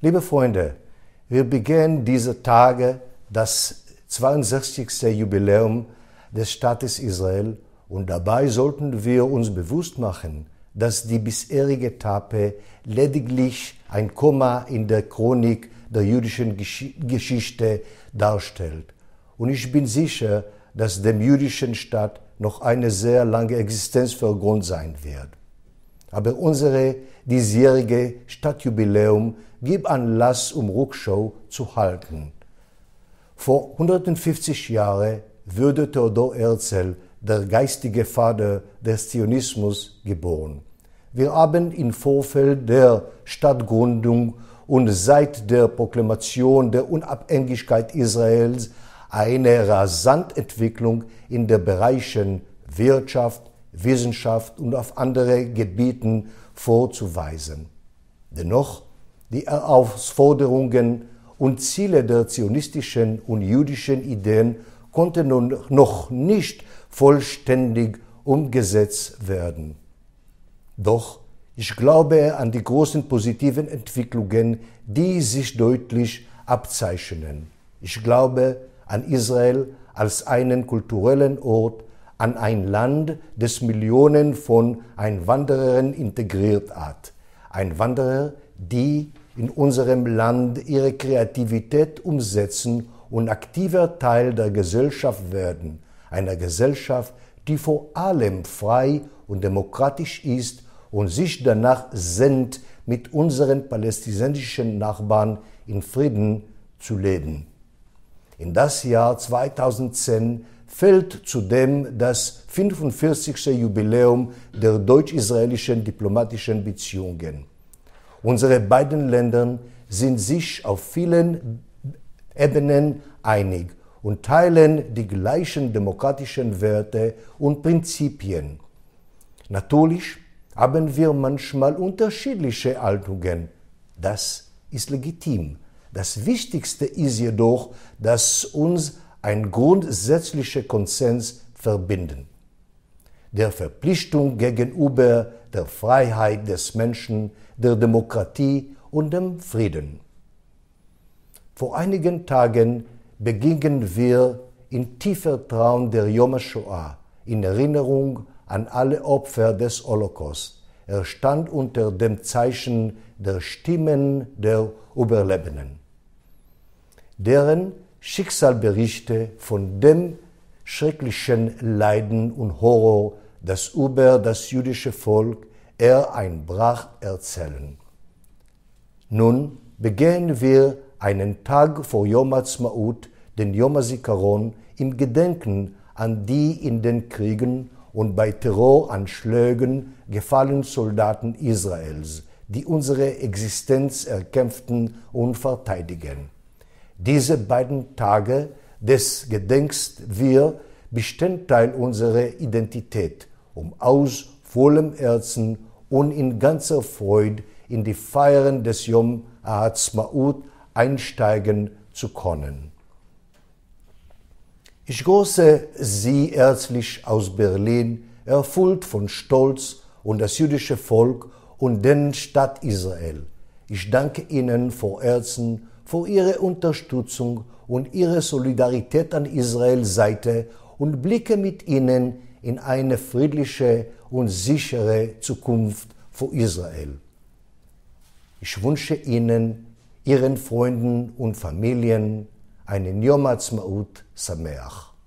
Liebe Freunde, wir beginnen diese Tage das 62. Jubiläum des Staates Israel und dabei sollten wir uns bewusst machen, dass die bisherige Etappe lediglich ein Komma in der Chronik der jüdischen Geschichte darstellt. Und ich bin sicher, dass dem jüdischen Staat noch eine sehr lange Existenz vergrund sein wird. Aber unsere diesjährige Stadtjubiläum gibt Anlass, um Rückschau zu halten. Vor 150 Jahren wurde Theodor Herzl, der geistige Vater des Zionismus, geboren. Wir haben im Vorfeld der Stadtgründung und seit der Proklamation der Unabhängigkeit Israels eine rasante Entwicklung in den Bereichen Wirtschaft, Wissenschaft und auf andere Gebieten vorzuweisen. Dennoch die äh, Herausforderungen und Ziele der zionistischen und jüdischen Ideen konnten nun noch nicht vollständig umgesetzt werden. Doch ich glaube an die großen positiven Entwicklungen, die sich deutlich abzeichnen. Ich glaube an Israel als einen kulturellen Ort, an ein Land, das Millionen von Einwanderern integriert hat. Einwanderer, die in unserem Land ihre Kreativität umsetzen und aktiver Teil der Gesellschaft werden, einer Gesellschaft, die vor allem frei und demokratisch ist und sich danach sehnt, mit unseren palästinensischen Nachbarn in Frieden zu leben. In das Jahr 2010 fällt zudem das 45. Jubiläum der deutsch-israelischen diplomatischen Beziehungen. Unsere beiden Länder sind sich auf vielen Ebenen einig und teilen die gleichen demokratischen Werte und Prinzipien. Natürlich haben wir manchmal unterschiedliche Haltungen. Das ist legitim. Das Wichtigste ist jedoch, dass uns ein grundsätzlicher Konsens verbindet der Verpflichtung gegenüber der Freiheit des Menschen, der Demokratie und dem Frieden. Vor einigen Tagen begingen wir in tiefer Traum der Yom Shoah in Erinnerung an alle Opfer des Holocaust. Er stand unter dem Zeichen der Stimmen der Überlebenden. Deren Schicksalberichte von dem schrecklichen Leiden und Horror, das über das jüdische Volk er ein Brach erzählen. Nun begehen wir einen Tag vor Yom Ha'atzma'ut, den Yom HaZikaron, im Gedenken an die in den Kriegen und bei Terroranschlägen gefallenen Soldaten Israels, die unsere Existenz erkämpften und verteidigen. Diese beiden Tage des Gedenkst wir Bestandteil unserer Identität, um aus vollem Herzen und in ganzer Freude in die Feiern des Yom Ha'atzma'ut einsteigen zu können. Ich grüße Sie herzlich aus Berlin, erfüllt von Stolz und das jüdische Volk und den Stadt Israel. Ich danke Ihnen vor Herzen für ihre Unterstützung und ihre Solidarität an Israels Seite und blicke mit ihnen in eine friedliche und sichere Zukunft für Israel. Ich wünsche Ihnen, Ihren Freunden und Familien einen Yom Ha'atzmaut Sameach.